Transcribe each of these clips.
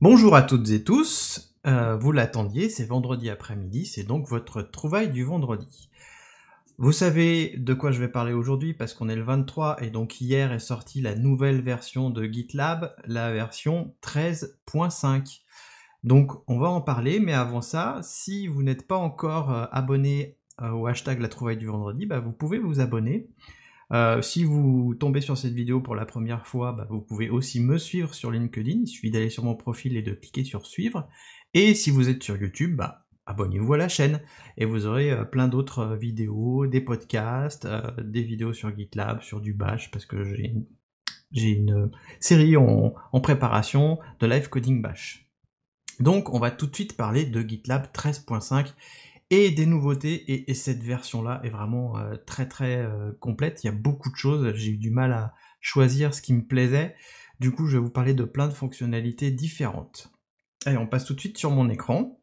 Bonjour à toutes et tous, euh, vous l'attendiez, c'est vendredi après-midi, c'est donc votre trouvaille du vendredi. Vous savez de quoi je vais parler aujourd'hui parce qu'on est le 23 et donc hier est sortie la nouvelle version de GitLab, la version 13.5. Donc on va en parler, mais avant ça, si vous n'êtes pas encore euh, abonné euh, au hashtag la trouvaille du vendredi, bah, vous pouvez vous abonner. Euh, si vous tombez sur cette vidéo pour la première fois, bah, vous pouvez aussi me suivre sur LinkedIn. Il suffit d'aller sur mon profil et de cliquer sur suivre. Et si vous êtes sur YouTube, bah, abonnez-vous à la chaîne et vous aurez euh, plein d'autres euh, vidéos, des podcasts, des vidéos sur GitLab, sur du Bash, parce que j'ai une, série en préparation de live coding Bash. Donc on va tout de suite parler de GitLab 13.5 et des nouveautés. Et, cette version-là est vraiment euh, très très euh, complète. Il y a beaucoup de choses. J'ai eu du mal à choisir ce qui me plaisait. Du coup, je vais vous parler de plein de fonctionnalités différentes. Allez, on passe tout de suite sur mon écran.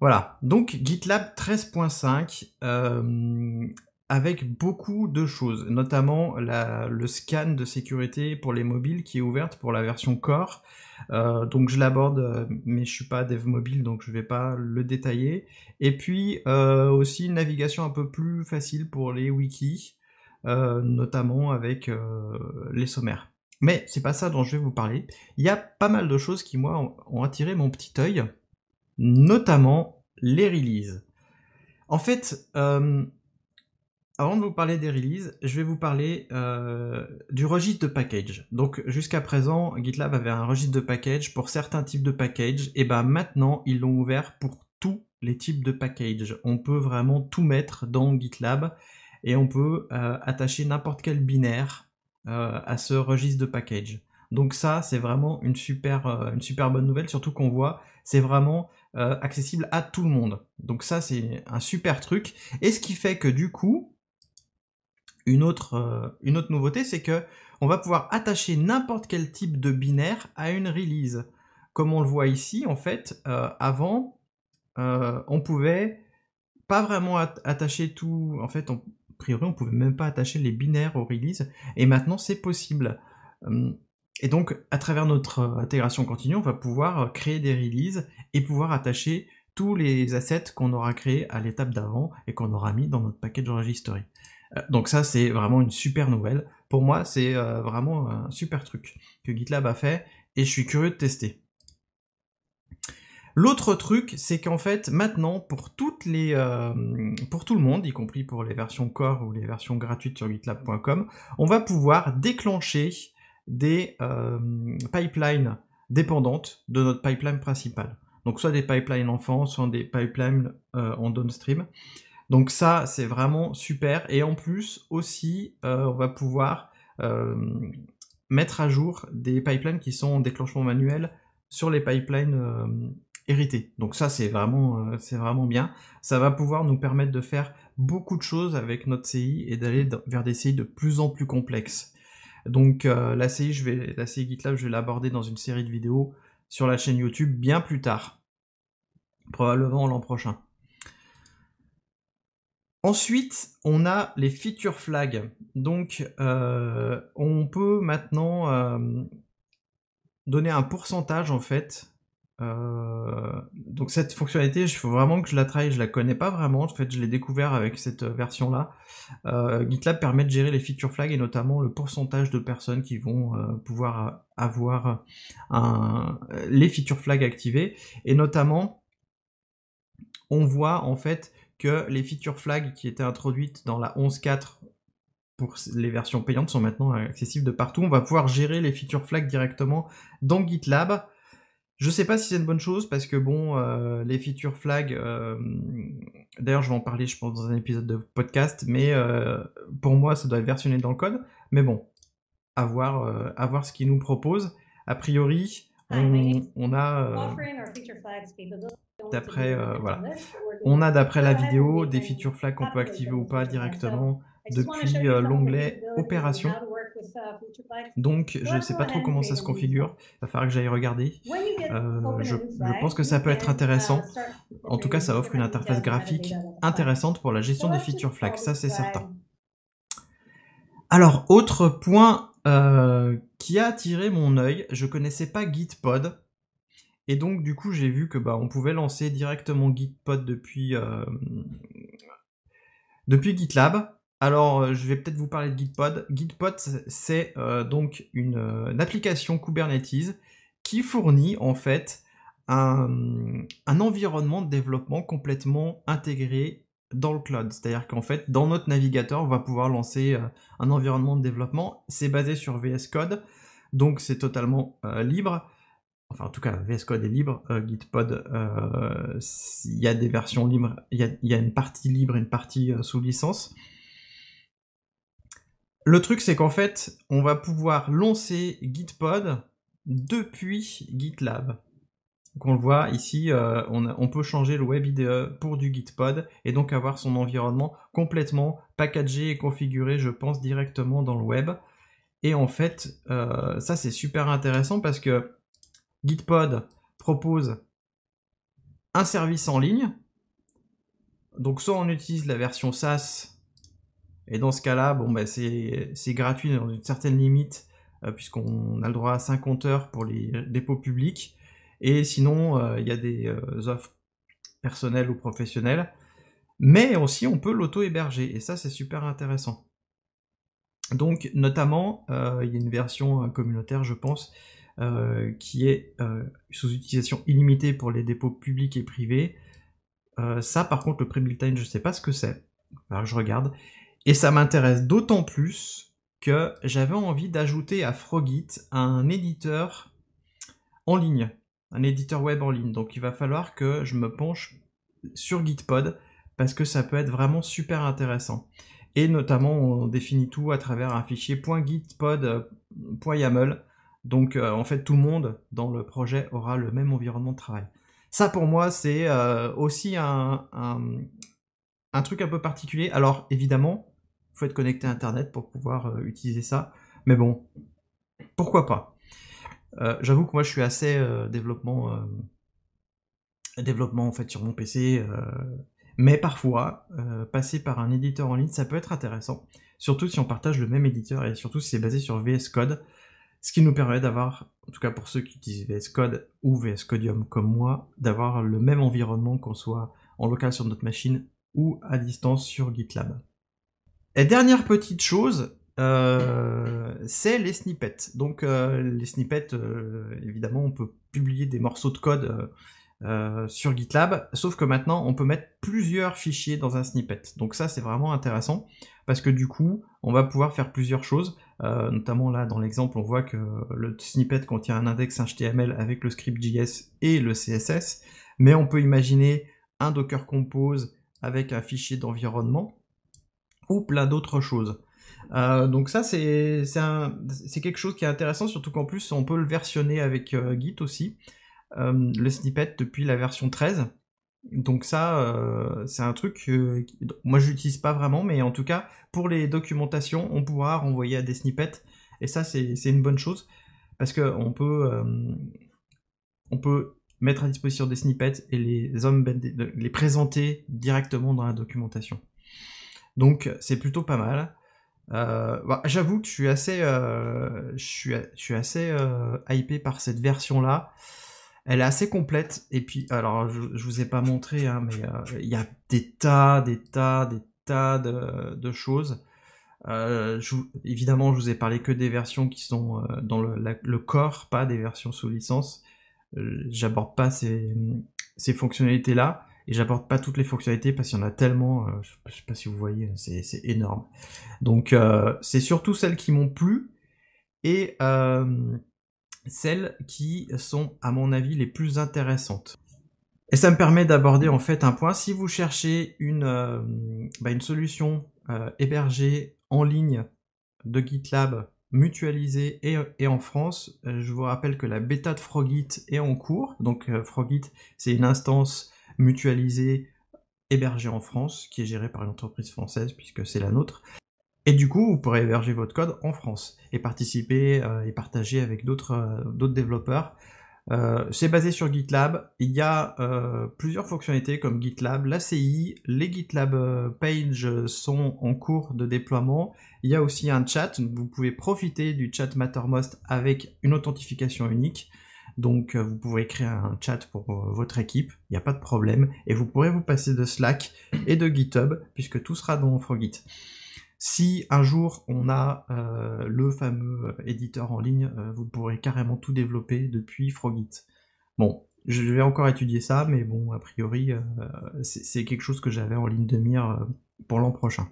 Voilà, donc GitLab 13.5, euh, avec beaucoup de choses, notamment le scan de sécurité pour les mobiles qui est ouverte pour la version Core. Euh, donc je l'aborde, euh, mais je suis pas dev mobile, donc je vais pas le détailler. Et puis euh, aussi une navigation un peu plus facile pour les wikis, notamment avec les sommaires. Mais c'est pas ça dont je vais vous parler. Il y a pas mal de choses qui moi ont, attiré mon petit œil, notamment les releases. En fait, avant de vous parler des releases, je vais vous parler euh, du registre de package. Donc jusqu'à présent, GitLab avait un registre de package pour certains types de package. Et ben maintenant, ils l'ont ouvert pour tous les types de package. On peut vraiment tout mettre dans GitLab et on peut euh, attacher n'importe quel binaire euh, à ce registre de package. Donc ça, c'est vraiment une super, une super bonne nouvelle, surtout qu'on voit, c'est vraiment accessible à tout le monde. Donc ça, c'est un super truc. Et ce qui fait que du coup, une autre, euh, une autre nouveauté, c'est que on va pouvoir attacher n'importe quel type de binaire à une release. Comme on le voit ici, en fait, euh, avant, euh, on pouvait pas vraiment attacher tout. En fait, a priori, on pouvait même pas attacher les binaires aux releases. Et maintenant, c'est possible. Et donc, à travers notre intégration continue, on va pouvoir créer des releases et pouvoir attacher tous les assets qu'on aura créés à l'étape d'avant et qu'on aura mis dans notre package registry. Euh, donc ça, c'est vraiment une super nouvelle. Pour moi, c'est euh, vraiment un super truc que GitLab a fait et je suis curieux de tester. L'autre truc, c'est qu'en fait, maintenant, pour, toutes les, euh, pour tout le monde, y compris pour les versions core ou les versions gratuites sur gitlab.com, on va pouvoir déclencher des pipelines dépendantes de notre pipeline principal. Donc soit des pipelines enfants, soit des pipelines en downstream. Donc ça, c'est vraiment super. Et en plus, aussi, euh, on va pouvoir euh, mettre à jour des pipelines qui sont en déclenchement manuel sur les pipelines euh, hérités. Donc ça, c'est vraiment, c'est vraiment bien. Ça va pouvoir nous permettre de faire beaucoup de choses avec notre CI et d'aller vers des CI de plus en plus complexes. Donc la CI, je vais, la CI GitLab, je vais l'aborder dans une série de vidéos sur la chaîne YouTube bien plus tard, probablement l'an prochain. Ensuite, on a les feature flags. Donc, euh, on peut maintenant euh, donner un pourcentage en fait. Euh, donc cette fonctionnalité, il faut vraiment que je la travaille, je la connais pas vraiment. En fait, je l'ai découvert avec cette version là. GitLab permet de gérer les feature flags et notamment le pourcentage de personnes qui vont pouvoir avoir les feature flags activés et notamment on voit en fait que les feature flags qui étaient introduites dans la 11.4 pour les versions payantes sont maintenant euh, accessibles de partout. On va pouvoir gérer les feature flags directement dans GitLab. Je ne sais pas si c'est une bonne chose parce que bon, euh, les feature flags, euh, d'ailleurs je vais en parler je pense dans un épisode de podcast, mais pour moi ça doit être versionné dans le code. Mais bon, à voir, à voir ce qu'ils nous proposent. A priori, ah on a... D'après, euh, voilà. On a d'après la vidéo des features flags qu'on peut activer ou pas directement depuis euh, l'onglet euh, Opération. Donc, je ne sais pas trop comment ça se configure. Il va falloir que j'aille regarder. je, pense que ça peut être intéressant. En tout cas, ça offre une interface graphique intéressante pour la gestion des feature flags. Ça, c'est certain. Alors, autre point qui a attiré mon œil, je connaissais pas GitPod. Et donc, du coup, j'ai vu que bah, on pouvait lancer directement Gitpod depuis, euh, GitLab. Alors, euh, je vais peut-être vous parler de Gitpod. Gitpod, c'est euh, donc une, application Kubernetes qui fournit en fait un, environnement de développement complètement intégré dans le cloud. C'est-à-dire qu'en fait, dans notre navigateur, on va pouvoir lancer un environnement de développement. C'est basé sur VS Code, donc c'est totalement libre enfin en tout cas VS Code est libre, euh, Gitpod, euh, il y a des versions libres, il y a, une partie libre et une partie euh, sous licence. Le truc c'est qu'en fait, on va pouvoir lancer Gitpod depuis GitLab. Donc on le voit ici, on, on, peut changer le web IDE pour du Gitpod et donc avoir son environnement complètement packagé et configuré, je pense, directement dans le web. Et en fait, ça c'est super intéressant parce que Gitpod propose un service en ligne. Donc soit on utilise la version SaaS, et dans ce cas-là, bon, bah, c'est gratuit dans une certaine limite, euh, puisqu'on a le droit à 50 heures pour les dépôts publics. Et sinon, euh, il y a des euh, offres personnelles ou professionnelles. Mais aussi, on peut l'auto-héberger, et ça, c'est super intéressant. Donc, notamment, il y a une version communautaire, je pense, euh, qui est euh, sous utilisation illimitée pour les dépôts publics et privés. Euh, ça, par contre, le pre built je ne sais pas ce que c'est. Alors, je regarde. Et ça m'intéresse d'autant plus que j'avais envie d'ajouter à Frogit un éditeur en ligne, un éditeur web en ligne. Donc il va falloir que je me penche sur Gitpod parce que ça peut être vraiment super intéressant. Et notamment, on définit tout à travers un fichier .gitpod.yaml donc euh, en fait, tout le monde dans le projet aura le même environnement de travail. Ça pour moi, c'est euh, aussi un, truc un peu particulier. Alors évidemment, il faut être connecté à Internet pour pouvoir euh, utiliser ça. Mais bon, pourquoi pas J'avoue que moi, je suis assez développement, développement en fait sur mon PC. mais parfois, passer par un éditeur en ligne, ça peut être intéressant. Surtout si on partage le même éditeur et surtout si c'est basé sur VS Code. Ce qui nous permet d'avoir, en tout cas pour ceux qui utilisent VS Code ou VS Codium comme moi, d'avoir le même environnement qu'on soit en local sur notre machine ou à distance sur GitLab. Et dernière petite chose, euh, c'est les snippets. Donc euh, les snippets, euh, évidemment, on peut publier des morceaux de code sur GitLab, sauf que maintenant, on peut mettre plusieurs fichiers dans un snippet. Donc ça, c'est vraiment intéressant, parce que du coup, on va pouvoir faire plusieurs choses. Euh, notamment là, dans l'exemple, on voit que le snippet contient un index HTML avec le script JS et le CSS, mais on peut imaginer un Docker Compose avec un fichier d'environnement ou plein d'autres choses. Euh, donc ça, c'est quelque chose qui est intéressant, surtout qu'en plus, on peut le versionner avec euh, Git aussi, le snippet depuis la version 13. Donc ça, euh, c'est un truc euh, que moi j'utilise pas vraiment, mais en tout cas, pour les documentations, on pourra renvoyer à des snippets. Et ça, c'est une bonne chose, parce qu'on peut, euh, on peut mettre à disposition des snippets et les hommes ben, les présenter directement dans la documentation. Donc c'est plutôt pas mal. Bah, j'avoue que je suis assez, je je suis assez hypé par cette version-là. Elle est assez complète. Et puis, alors, je, ne vous ai pas montré, hein, mais euh, il y a des tas, des tas, des tas de, choses. Euh, je, évidemment, je vous ai parlé que des versions qui sont euh, dans le, corps, pas des versions sous licence. Euh, j'aborde pas ces, fonctionnalités-là. Et j'aborde pas toutes les fonctionnalités parce qu'il y en a tellement, je, sais pas si vous voyez, c'est, énorme. Donc, c'est surtout celles qui m'ont plu. Et celles qui sont, à mon avis, les plus intéressantes. Et ça me permet d'aborder en fait un point. Si vous cherchez une, euh, bah, solution euh, hébergée en ligne de GitLab mutualisée et, en France, euh, je vous rappelle que la bêta de Frogit est en cours. Donc Frogit, c'est une instance mutualisée hébergée en France qui est gérée par une entreprise française puisque c'est la nôtre. Et du coup, vous pourrez héberger votre code en France et participer euh, et partager avec d'autres euh, développeurs. Euh, c'est basé sur GitLab. Il y a plusieurs fonctionnalités comme GitLab, la CI. les GitLab Pages sont en cours de déploiement. Il y a aussi un chat. Vous pouvez profiter du chat Mattermost avec une authentification unique. Donc vous pouvez créer un chat pour votre équipe, il n'y a pas de problème. Et vous pourrez vous passer de Slack et de GitHub puisque tout sera dans Frogit. Si un jour on a euh, le fameux éditeur en ligne, euh, vous pourrez carrément tout développer depuis Frogit. Bon, je vais encore étudier ça, mais bon, a priori, euh, c'est quelque chose que j'avais en ligne de mire pour l'an prochain.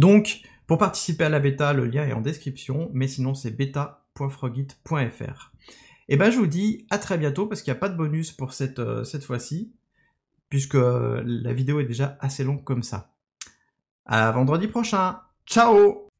Donc, pour participer à la bêta, le lien est en description, mais sinon c'est bêta.frogit.fr. Et eh ben je vous dis à très bientôt parce qu'il n'y a pas de bonus pour cette fois-ci, puisque la vidéo est déjà assez longue comme ça. À vendredi prochain. Ciao